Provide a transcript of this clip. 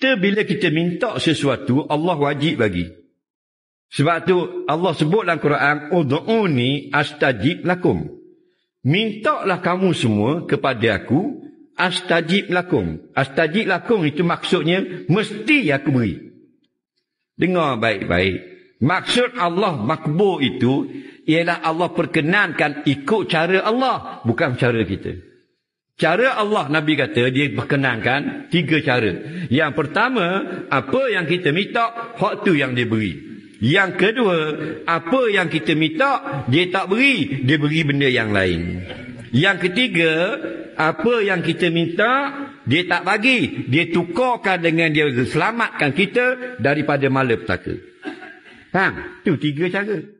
Kita bila kita minta sesuatu, Allah wajib bagi. Sebab tu Allah sebut dalam Quran, Udu'uni astajib lakum. Mintalah kamu semua kepada aku, astajib lakum. Astajib lakum itu maksudnya, mesti aku beri. Dengar baik-baik. Maksud Allah makbul itu, ialah Allah perkenankan ikut cara Allah, bukan cara kita. Cara Allah Nabi kata dia berkenankan tiga cara. Yang pertama, apa yang kita minta, hak tu yang dia beri. Yang kedua, apa yang kita minta, dia tak beri, dia beri benda yang lain. Yang ketiga, apa yang kita minta, dia tak bagi, dia tukarkan dengan dia selamatkan kita daripada malapetaka. Faham? Tu tiga cara.